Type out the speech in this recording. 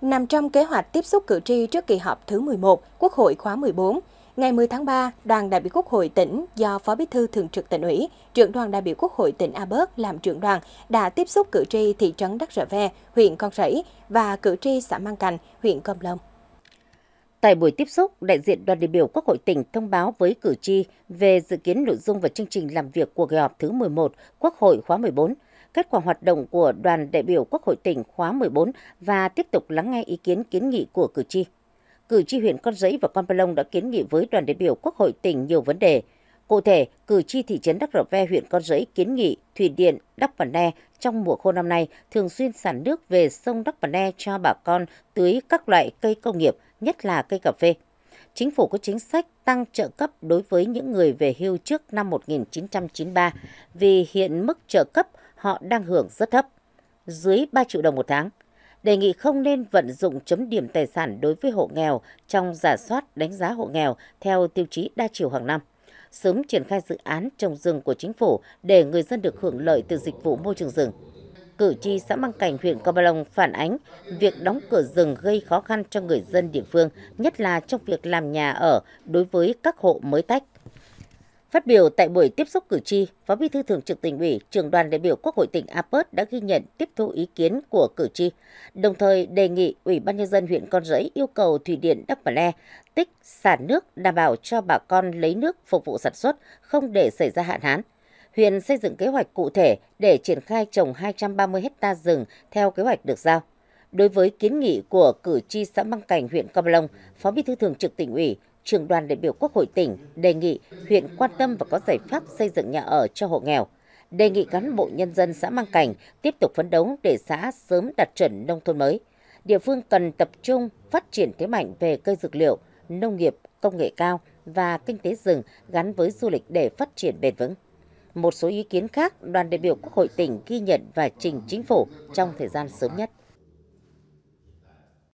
Nằm trong kế hoạch tiếp xúc cử tri trước kỳ họp thứ 11, Quốc hội khóa 14, ngày 10 tháng 3, đoàn đại biểu Quốc hội tỉnh do Phó Bí thư Thường trực tỉnh ủy, trưởng đoàn đại biểu Quốc hội tỉnh A Bớt làm trưởng đoàn đã tiếp xúc cử tri thị trấn Đắc Rợ Ve, huyện Con Rẫy và cử tri xã Mang Cành, huyện Công Long. Tại buổi tiếp xúc, đại diện đoàn đại biểu Quốc hội tỉnh thông báo với cử tri về dự kiến nội dung và chương trình làm việc của kỳ họp thứ 11 Quốc hội khóa 14 – kết quả hoạt động của đoàn đại biểu Quốc hội tỉnh khóa 14 và tiếp tục lắng nghe ý kiến kiến nghị của cử tri. Cử tri huyện Con Rẫy và Con Ba đã kiến nghị với đoàn đại biểu Quốc hội tỉnh nhiều vấn đề. Cụ thể, cử tri thị trấn Đắk Rờ Ve, huyện Con Rẫy kiến nghị thủy điện Đắk Bản Ne trong mùa khô năm nay thường xuyên sản nước về sông Đắk Bản Ne cho bà con tưới các loại cây công nghiệp, nhất là cây cà phê chính phủ có chính sách tăng trợ cấp đối với những người về hưu trước năm 1993 vì hiện mức trợ cấp họ đang hưởng rất thấp, dưới 3 triệu đồng một tháng. Đề nghị không nên vận dụng chấm điểm tài sản đối với hộ nghèo trong giả soát đánh giá hộ nghèo theo tiêu chí đa chiều hàng năm. Sớm triển khai dự án trồng rừng của chính phủ để người dân được hưởng lợi từ dịch vụ môi trường rừng cử tri xã Măng Cảnh, huyện Cao Ba Long phản ánh việc đóng cửa rừng gây khó khăn cho người dân địa phương, nhất là trong việc làm nhà ở đối với các hộ mới tách. Phát biểu tại buổi tiếp xúc cử tri, Phó Bí thư Thường trực tỉnh ủy, trường đoàn đại biểu Quốc hội tỉnh Apert đã ghi nhận tiếp thu ý kiến của cử tri, đồng thời đề nghị Ủy ban nhân dân huyện Con Rẫy yêu cầu thủy điện Đắk Bà Le tích sản nước đảm bảo cho bà con lấy nước phục vụ sản xuất, không để xảy ra hạn hán. Huyện xây dựng kế hoạch cụ thể để triển khai trồng 230 ha rừng theo kế hoạch được giao. Đối với kiến nghị của cử tri xã Măng Cảnh, huyện Cam Long, Phó Bí thư Thường trực tỉnh ủy, trưởng đoàn đại biểu Quốc hội tỉnh đề nghị huyện quan tâm và có giải pháp xây dựng nhà ở cho hộ nghèo. Đề nghị cán bộ nhân dân xã Mang Cảnh tiếp tục phấn đấu để xã sớm đạt chuẩn nông thôn mới. Địa phương cần tập trung phát triển thế mạnh về cây dược liệu, nông nghiệp, công nghệ cao và kinh tế rừng gắn với du lịch để phát triển bền vững. Một số ý kiến khác, đoàn đại biểu Quốc hội tỉnh ghi nhận và trình chính phủ trong thời gian sớm nhất.